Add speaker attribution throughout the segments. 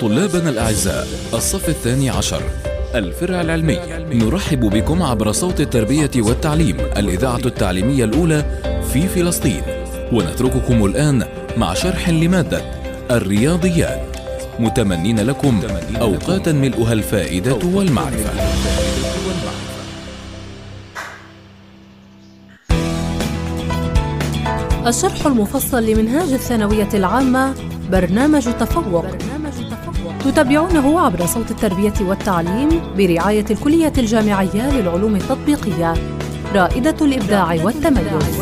Speaker 1: طلابنا الأعزاء الصف الثاني عشر الفرع العلمي نرحب بكم عبر صوت التربية والتعليم الإذاعة التعليمية الأولى في فلسطين ونترككم الآن مع شرح لمادة الرياضيات متمنين لكم أوقاتا ملؤها الفائدة والمعرفة الشرح المفصل لمنهاج الثانوية العامة برنامج تفوق تتابعونه عبر صوت التربية والتعليم برعاية الكلية الجامعية للعلوم التطبيقية رائدة الإبداع والتميز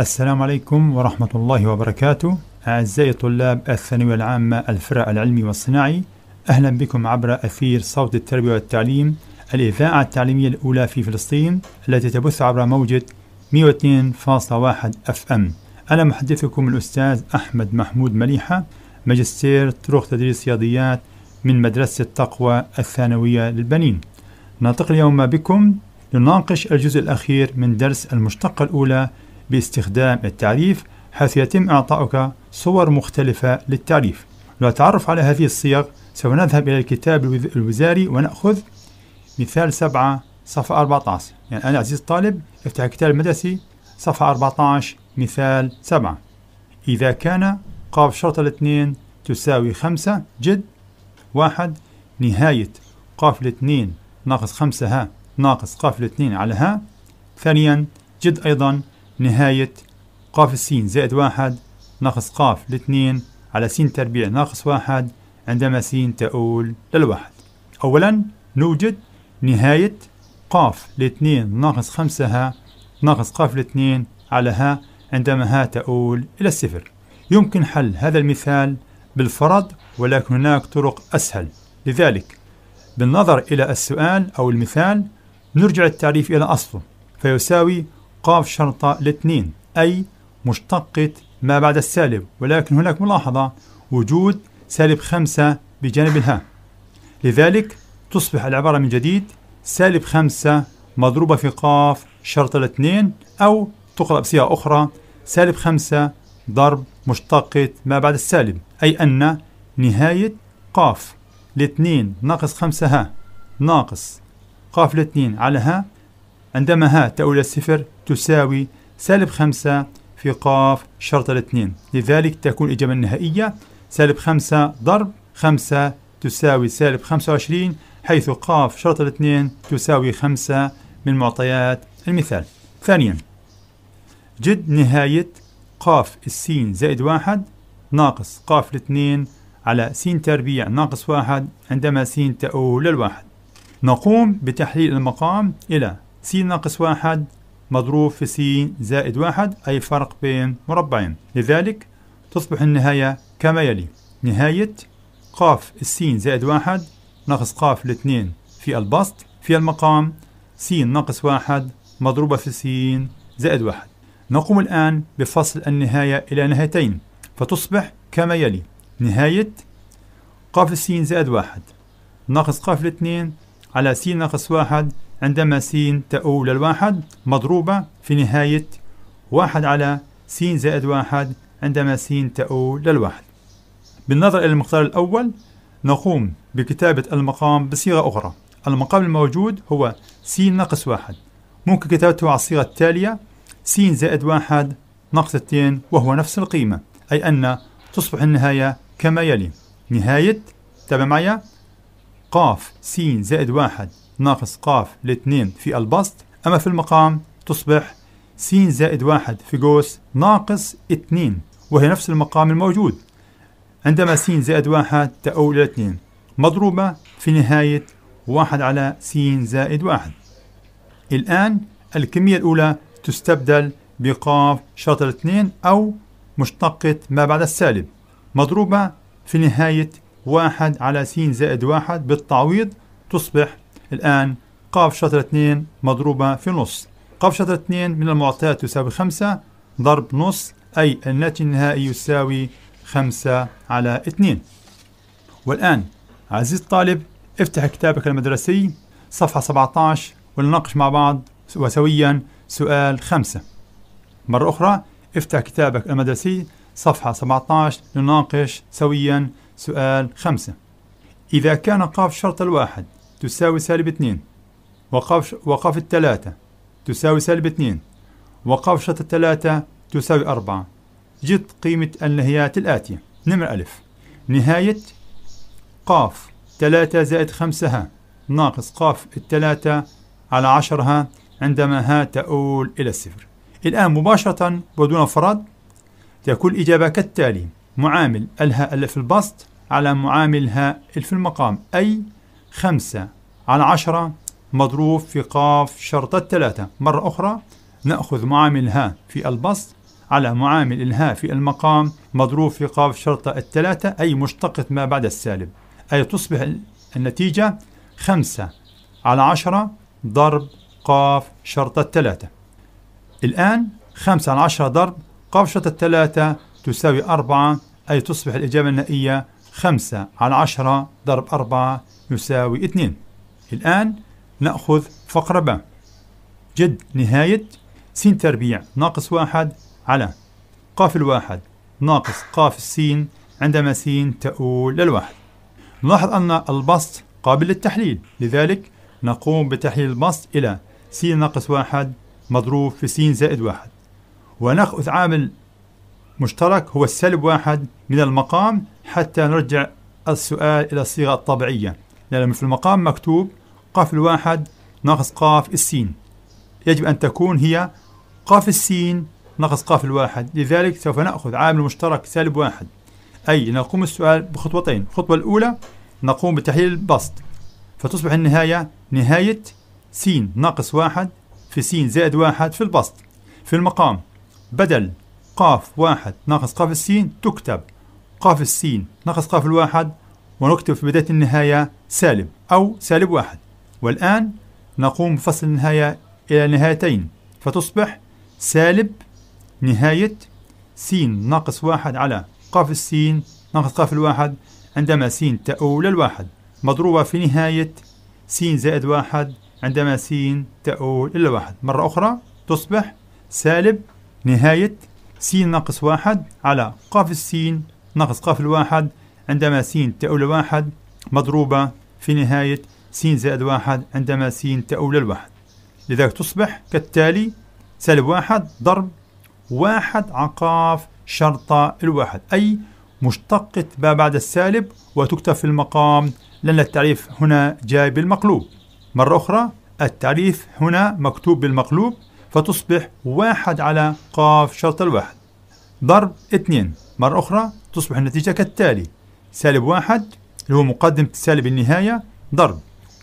Speaker 1: السلام عليكم ورحمة الله وبركاته أعزائي طلاب الثانوية العامة الفرع العلمي والصناعي أهلا بكم عبر أثير صوت التربية والتعليم الإذاعة التعليمية الأولى في فلسطين التي تبث عبر موجة 102.1 اف ام أنا محدثكم الأستاذ أحمد محمود مليحة ماجستير طرق تدريس رياضيات من مدرسة التقوى الثانوية للبنين ننتقل اليوم بكم لنناقش الجزء الأخير من درس المشتقة الأولى باستخدام التعريف حيث يتم إعطاؤك صور مختلفة للتعريف للتعرف على هذه الصيغ سوف نذهب إلى الكتاب الوزاري ونأخذ مثال 7 صفحة 14 يعني أنا عزيز الطالب افتح الكتاب المدرسي صفحة 14 مثال سبعة إذا كان قاف شرطة الاثنين تساوي خمسة جد واحد نهاية قاف الاثنين ناقص خمسة ها ناقص قاف الاثنين على ها ثانيا جد أيضا نهاية قاف السين زائد واحد ناقص قاف الاثنين على سين تربيع ناقص واحد عندما سين تؤول للواحد أولا نوجد نهاية قاف الاثنين ناقص خمسة ها ناقص قاف الاثنين على ها عندما ها تؤول إلى الصفر يمكن حل هذا المثال بالفرض ولكن هناك طرق أسهل لذلك بالنظر إلى السؤال أو المثال نرجع التعريف إلى أصله فيساوي قاف شرطة الاثنين أي مشتقة ما بعد السالب ولكن هناك ملاحظة وجود سالب خمسة بجانب الهاء لذلك تصبح العبارة من جديد سالب خمسة مضروبة في قاف شرطة الاثنين أو تقرأ بصيغة أخرى سالب خمسة ضرب مشتقة ما بعد السالب أي أن نهاية قاف الاثنين ناقص خمسة ها ناقص قاف الاثنين على ها عندما ها تؤول الصفر تساوي سالب خمسة في قاف شرط الاثنين لذلك تكون الإجابة النهائية سالب خمسة ضرب خمسة تساوي سالب خمسة وعشرين حيث قاف شرط الاثنين تساوي خمسة من معطيات المثال ثانيا جد نهاية قاف السين زائد واحد ناقص قاف الاثنين على سين تربيع ناقص واحد عندما سين تؤول الواحد نقوم بتحليل المقام إلى سين ناقص واحد مضروب في سين زائد واحد أي فرق بين مربعين لذلك تصبح النهاية كما يلي نهاية قاف السين زائد واحد ناقص قاف الاثنين في البسط في المقام سين ناقص واحد مضروبة في سين زائد واحد نقوم الآن بفصل النهاية إلى نهايتين فتصبح كما يلي نهاية قاف س زائد واحد ناقص قاف اثنين على س ناقص واحد عندما س تؤول للواحد مضروبة في نهاية واحد على س زائد واحد عندما س تؤول للواحد بالنظر إلى المقدار الأول نقوم بكتابة المقام بصيغة أخرى المقام الموجود هو س ناقص واحد ممكن كتابته على الصيغة التالية س زائد واحد ناقص اثنين وهو نفس القيمة أي أن تصبح النهاية كما يلي نهاية تابع معي قاف س زائد واحد ناقص قاف الاثنين في البسط أما في المقام تصبح س زائد واحد في قوس ناقص اثنين وهي نفس المقام الموجود عندما س زائد واحد تؤول إلى اثنين مضروبة في نهاية واحد على س زائد واحد الآن الكمية الأولى تستبدل بقاف شطر اثنين أو مشتقة ما بعد السالب مضروبة في نهاية واحد على س زائد واحد بالتعويض تصبح الآن قاف شطر اثنين مضروبة في نص قاف شطر اثنين من المعطيات تساوي خمسة ضرب نص أي الناتج النهائي يساوي خمسة على اثنين والآن عزيز الطالب افتح كتابك المدرسي صفحة 17 ولنناقش مع بعض وسويا سؤال خمسة مرة أخرى افتح كتابك المدرسي صفحة 17 لنناقش سويا سؤال خمسة إذا كان قاف شرط الواحد تساوي سالب اثنين وقاف, وقاف الثلاثة تساوي سالب اثنين وقاف شرط الثلاثة تساوي أربعة جد قيمة النهايات الآتية نمرة ألف نهاية قاف ثلاثة زائد خمسة ناقص قاف الثلاثة على عشرها عندما ها تؤول إلى الصفر الآن مباشرة ودون فرض تكون الإجابة كالتالي معامل الهاء اللي في البسط على معامل الهاء في المقام أي خمسة على عشرة مضروب في قاف شرطة ثلاثة مرة أخرى نأخذ معامل الهاء في البسط على معامل الهاء في المقام مضروب في قاف شرطة الثلاثة أي مشتقة ما بعد السالب أي تصبح النتيجة خمسة على عشرة ضرب قاف شرطة ثلاثة الآن خمسة عن عشرة ضرب قاف شرطة ثلاثة تساوي أربعة أي تصبح الإجابة النهائية خمسة على عشرة ضرب أربعة يساوي اثنين الآن نأخذ فقرة ب جد نهاية س تربيع ناقص واحد على قاف الواحد ناقص قاف السين عندما س تؤول للواحد نلاحظ أن البسط قابل للتحليل لذلك نقوم بتحليل البسط إلى س ناقص واحد مضروب في س زائد واحد ونأخذ عامل مشترك هو السلب واحد من المقام حتى نرجع السؤال إلى الصيغة الطبيعية لأن في المقام مكتوب قاف الواحد ناقص قاف السين يجب أن تكون هي قاف السين ناقص قاف الواحد لذلك سوف نأخذ عامل مشترك سالب واحد أي نقوم السؤال بخطوتين الخطوة الأولى نقوم بتحليل البسط فتصبح النهاية نهاية س ناقص واحد في س زائد واحد في البسط في المقام بدل قاف واحد ناقص قاف السين تكتب قاف السين ناقص قاف الواحد ونكتب في بداية النهاية سالب أو سالب واحد والآن نقوم بفصل النهاية إلى نهايتين فتصبح سالب نهاية س ناقص واحد على قاف السين ناقص قاف الواحد عندما س تؤول الواحد مضروبة في نهاية س زائد واحد عندما سين تؤول إلى واحد مرة أخرى تصبح سالب نهاية سين ناقص واحد على قاف السين ناقص قاف الواحد عندما سين تؤول واحد مضروبة في نهاية سين زائد واحد عندما سين تؤول الواحد لذلك تصبح كالتالي سالب واحد ضرب واحد عقاف شرطة الواحد أي مشتقة ما بعد السالب وتكتب في المقام لأن التعريف هنا جاي بالمقلوب مرة أخرى التعريف هنا مكتوب بالمقلوب فتصبح واحد على قاف شرط الواحد ضرب اثنين مرة أخرى تصبح النتيجة كالتالي سالب واحد اللي هو مقدمة سالب النهاية ضرب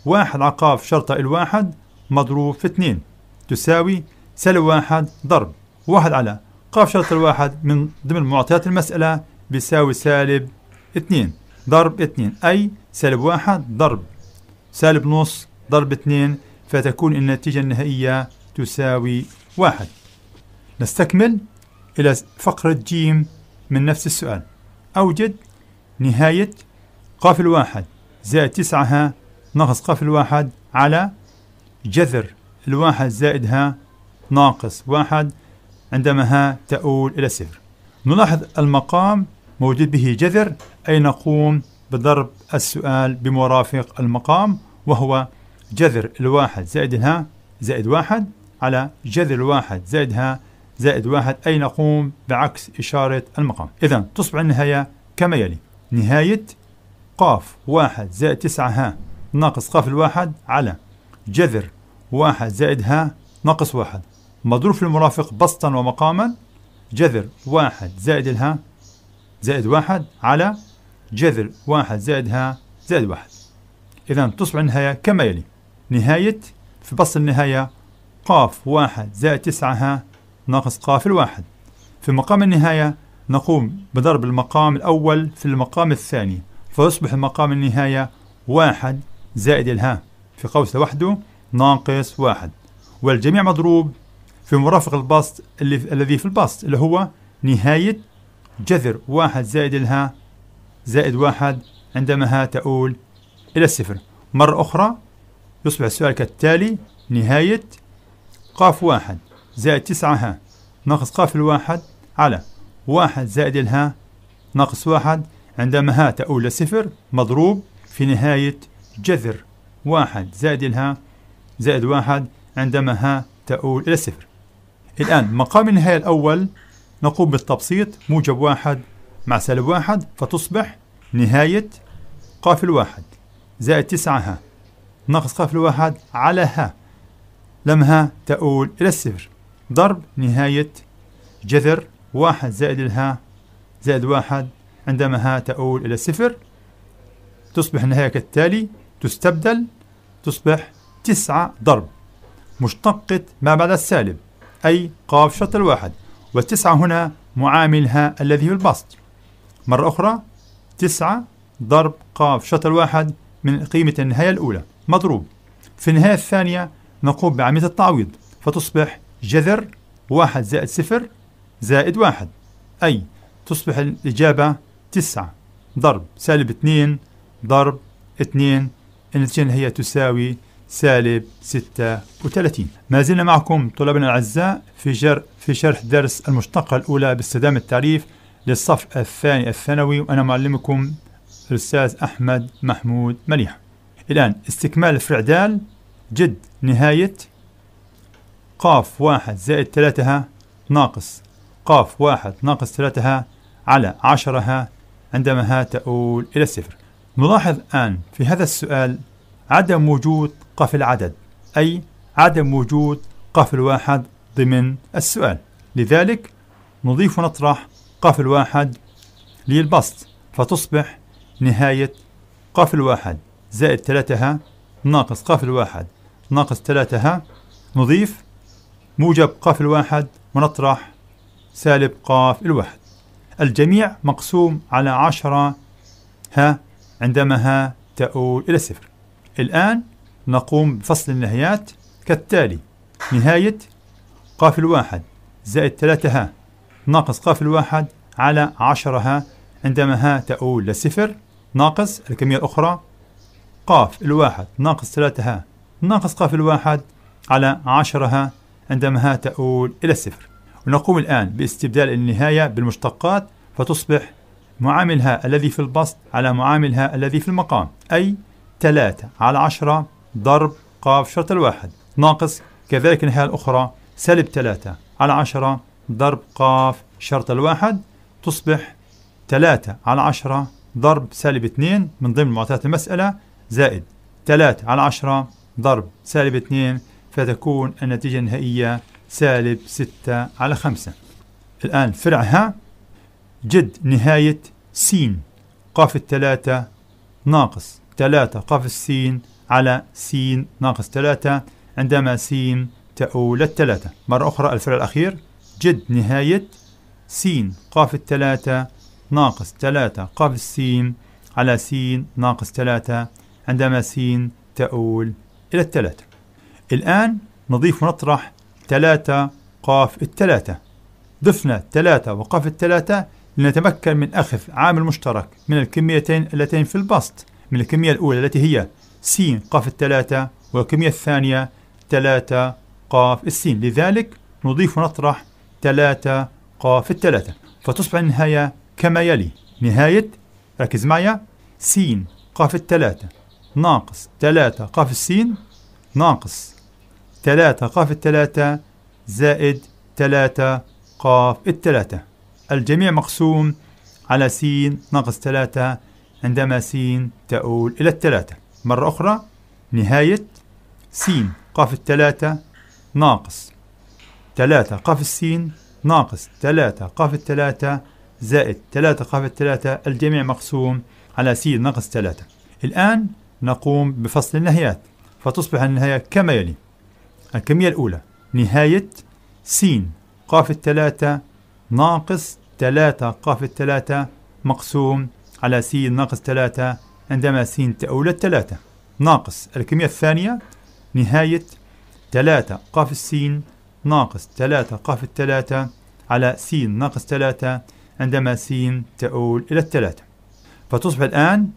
Speaker 1: واحد على قاف شرط الواحد مضروب في اثنين تساوي سالب واحد ضرب واحد على قاف شرط الواحد من ضمن معطيات المسألة بيساوي سالب اثنين ضرب اثنين أي سالب واحد ضرب سالب نص ضرب 2 فتكون النتيجة النهائية تساوي 1 نستكمل إلى فقرة جيم من نفس السؤال أوجد نهاية قافل واحد زائد تسعة ناقص قافل واحد على جذر الواحد زائد ها ناقص واحد عندما ها تؤول إلى صفر نلاحظ المقام موجود به جذر أي نقوم بضرب السؤال بمرافق المقام وهو جذر الواحد زائد الها زائد واحد على جذر الواحد زائد ها زائد واحد أي نقوم بعكس إشارة المقام إذا تصبح النهاية كما يلي نهاية قاف واحد زائد تسعة ها ناقص قاف الواحد على جذر واحد زائد ها ناقص واحد مضروب في المرافق بسطا ومقاما جذر واحد زائد الها زائد واحد على جذر واحد زائد ها زائد واحد إذا تصبح النهاية كما يلي نهاية في بسط النهاية قاف واحد زائد تسعة ها ناقص قاف الواحد في مقام النهاية نقوم بضرب المقام الأول في المقام الثاني فيصبح مقام النهاية واحد زائد الها في قوس لوحده ناقص واحد والجميع مضروب في مرافق البسط اللي الذي في البسط اللي هو نهاية جذر واحد زائد الها زائد واحد عندما ها تؤول إلى الصفر مرة أخرى يصبح السؤال كالتالي نهاية قاف واحد زائد تسعة ها ناقص قاف الواحد على واحد زائد الها ناقص واحد عندما ها تؤول لصفر مضروب في نهاية جذر واحد زائد الها زائد واحد عندما ها تؤول إلى صفر الآن مقام النهاية الأول نقوم بالتبسيط موجب واحد مع سالب واحد فتصبح نهاية قاف الواحد زائد تسعة ها ناقص قاف الواحد على ها لمها تؤول إلى الصفر ضرب نهاية جذر واحد زائد الها زائد واحد عندما ها تؤول إلى الصفر تصبح النهاية كالتالي تستبدل تصبح تسعة ضرب مشتقة ما بعد السالب أي قاف شط الواحد والتسعة هنا معاملها الذي هو البسط مرة أخرى تسعة ضرب قاف شطر واحد من قيمة النهاية الأولى مضروب في النهاية الثانية نقوم بعملية التعويض فتصبح جذر واحد زائد صفر زائد واحد أي تصبح الإجابة تسعة ضرب سالب اثنين ضرب اثنين النتيجة هي تساوي سالب 36 ما زلنا معكم طلابنا الأعزاء في, جر في شرح درس المشتقة الأولى باستخدام التعريف للصف الثاني الثانوي وأنا معلمكم الأستاذ أحمد محمود مليح الآن استكمال دال جد نهاية قاف واحد زائد ثلاثة ناقص قاف واحد ناقص ثلاثة على عشرة عندما ها تؤول إلى الصفر نلاحظ الآن في هذا السؤال عدم وجود قاف العدد أي عدم وجود قاف الواحد ضمن السؤال لذلك نضيف ونطرح قاف الواحد للبسط فتصبح نهاية قاف الواحد زائد 3 ها ناقص قاف الواحد ناقص 3 ها نضيف موجب قاف الواحد ونطرح سالب قاف الواحد الجميع مقسوم على عشرة ها عندما ها تؤول إلى صفر الآن نقوم بفصل النهايات كالتالي نهاية قاف الواحد زائد ثلاثة ها ناقص قاف الواحد على عشرة ها عندما ها تؤول لصفر ناقص الكمية الأخرى قاف الواحد ناقص ثلاثة ها ناقص قاف الواحد على عشرة ها عندما ها تؤول إلى الصفر ونقوم الآن باستبدال النهاية بالمشتقات فتصبح معامل ها الذي في البسط على معامل ها الذي في المقام أي 3 على 10 ضرب قاف شرط الواحد ناقص كذلك النهاية الأخرى سالب 3 على 10 ضرب قاف شرط الواحد تصبح 3 على 10 ضرب سالب 2 من ضمن معطيات المسألة زائد 3 على 10 ضرب سالب 2 فتكون النتيجة النهائية سالب 6 على 5 الآن فرعها جد نهاية س قاف الثلاثة ناقص ثلاثة قاف السين على سين ناقص ثلاثة عندما سين تؤول الثلاثة مرة أخرى الفرع الأخير جد نهاية سين قاف الثلاثة ناقص ثلاثة قاف السين على سين ناقص ثلاثة عندما سين تؤول إلى الثلاثة الآن نضيف ونطرح ثلاثة قاف الثلاثة ضفنا ثلاثة وقاف الثلاثة لنتمكن من أخذ عامل مشترك من الكميتين اللتين في البسط من الكمية الأولى التي هي س قاف الثلاثة والكمية الثانية ثلاثة قاف السين لذلك نضيف ونطرح ثلاثة قاف الثلاثة فتصبح النهاية كما يلي نهاية ركز معي س قاف الثلاثة ناقص تلاتة قاف السين ناقص تلاتة قاف التلاتة زائد تلاتة قاف التلاتة الجميع مقسوم على سين ناقص تلاتة عندما سين تؤول إلى التلاتة مرة أخرى نهاية سين قاف التلاتة ناقص تلاتة قاف السين ناقص تلاتة قاف التلاتة زائد تلاتة قاف التلاتة الجميع مقسوم على سين ناقص تلاتة الآن نقوم بفصل النهايات فتصبح النهاية كما يلي الكمية الأولى نهاية س قاف الثلاثة ناقص ثلاثة قاف الثلاثة مقسوم على س ناقص ثلاثة عندما س تأولت الثلاثة ناقص الكمية الثانية نهاية ثلاثة قاف السين ناقص ثلاثة قاف الثلاثة على س ناقص ثلاثة عندما س تؤول إلى الثلاثة فتصبح الآن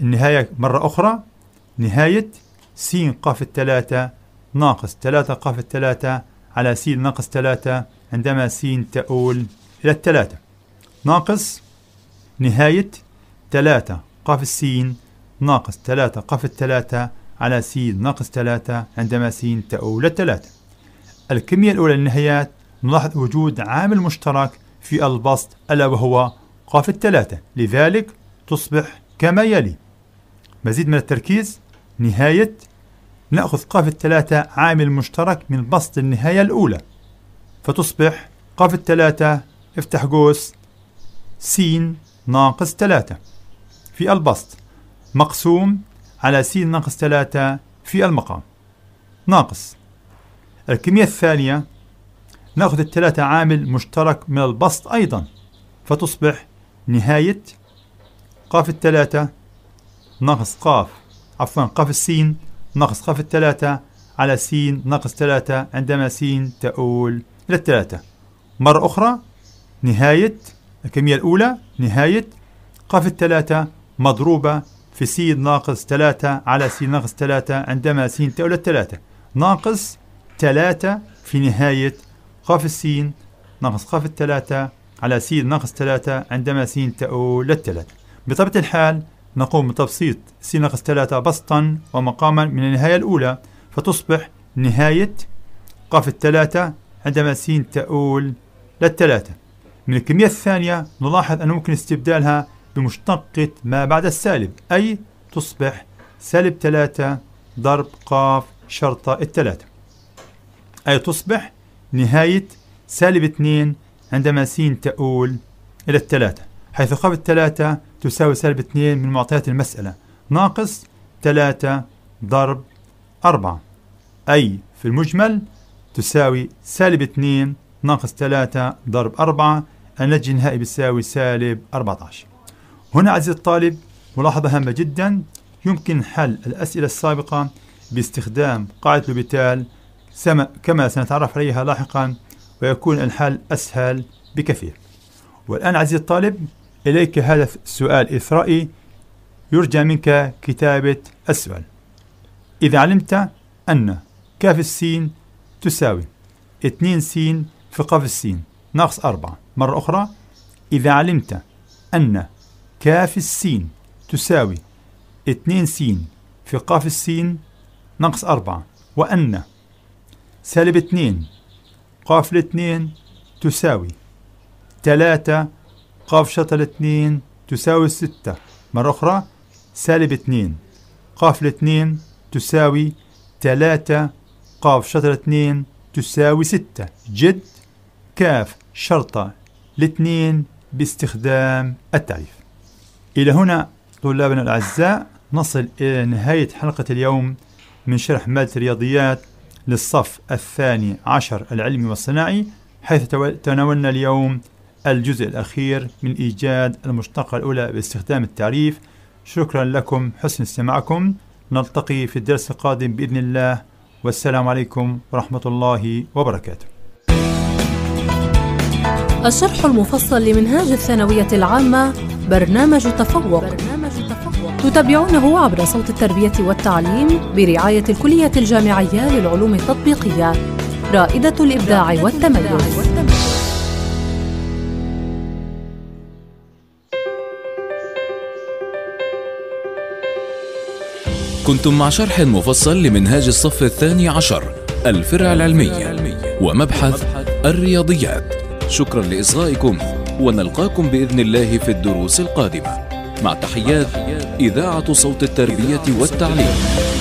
Speaker 1: النهاية مرة أخرى نهاية س قاف الثلاثة ناقص ثلاثة قاف الثلاثة على س ناقص ثلاثة عندما س تؤول إلى الثلاثة ناقص نهاية ثلاثة قاف السين ناقص ثلاثة قاف الثلاثة على س ناقص ثلاثة عندما س تؤول الثلاثة الكمية الأولى للنهايات نلاحظ وجود عامل مشترك في البسط ألا وهو قاف الثلاثة لذلك تصبح كما يلي مزيد من التركيز نهاية نأخذ قاف الثلاثة عامل مشترك من بسط النهاية الأولى فتصبح قاف الثلاثة افتح قوس س ناقص ثلاثة في البسط مقسوم على س ناقص ثلاثة في المقام ناقص الكمية الثانية نأخذ الثلاثة عامل مشترك من البسط أيضا فتصبح نهاية قاف الثلاثة ناقص قاف عفوا قاف السين ناقص قاف الثلاثة على سين ناقص ثلاثة عندما سين تؤول إلى الثلاثة مرة أخرى نهاية الكمية الأولى نهاية قاف الثلاثة مضروبة في سين ناقص ثلاثة على سين ناقص ثلاثة عندما سين تؤول الثلاثة ناقص ثلاثة في نهاية قاف السين ناقص قاف الثلاثة على سين ناقص ثلاثة عندما سين تؤول الثلاثة بطبيعة الحال نقوم بتبسيط س ناقص 3 بسطا ومقاما من النهاية الأولى فتصبح نهاية قاف الثلاثة عندما س تؤول للثلاثة من الكمية الثانية نلاحظ أنه ممكن استبدالها بمشتقة ما بعد السالب أي تصبح سالب 3 ضرب قاف شرطة الثلاثة أي تصبح نهاية سالب 2 عندما س تؤول إلى الثلاثة حيث قابل 3 تساوي سالب 2 من معطيات المسألة ناقص 3 ضرب 4 أي في المجمل تساوي سالب 2 ناقص 3 ضرب 4 النتج النهائي بيساوي سالب 14 هنا عزيزي الطالب ملاحظة هامة جدا يمكن حل الأسئلة السابقة باستخدام قاعدة لوبيتال كما سنتعرف عليها لاحقا ويكون الحل أسهل بكثير والآن عزيزي الطالب إليك هذا السؤال إثرائي يرجى منك كتابة السؤال إذا علمت أن كاف السين تساوي 2 سين في قاف السين ناقص 4 مرة أخرى إذا علمت أن كاف السين تساوي 2 سين في قاف السين ناقص 4 وأن سالب 2 قاف 2 تساوي 3 ق شطر الاثنين تساوي ستة مرة أخرى سالب اثنين ق الاثنين تساوي ثلاثة ق شطر اثنين تساوي ستة جد كاف شرطة الاثنين باستخدام التعريف إلى هنا طلابنا الأعزاء نصل إلى نهاية حلقة اليوم من شرح مادة الرياضيات للصف الثاني عشر العلمي والصناعي حيث تناولنا اليوم الجزء الأخير من إيجاد المشتقة الأولى باستخدام التعريف شكرا لكم حسن استماعكم نلتقي في الدرس القادم بإذن الله والسلام عليكم ورحمة الله وبركاته الشرح المفصل لمنهاج الثانوية العامة برنامج تفوق, برنامج تفوق. تتابعونه عبر صوت التربية والتعليم برعاية الكلية الجامعية للعلوم التطبيقية رائدة الإبداع والتميز كنتم مع شرح مفصل لمنهاج الصف الثاني عشر الفرع العلمي ومبحث الرياضيات شكرا لإصغائكم ونلقاكم بإذن الله في الدروس القادمة مع تحيات إذاعة صوت التربية والتعليم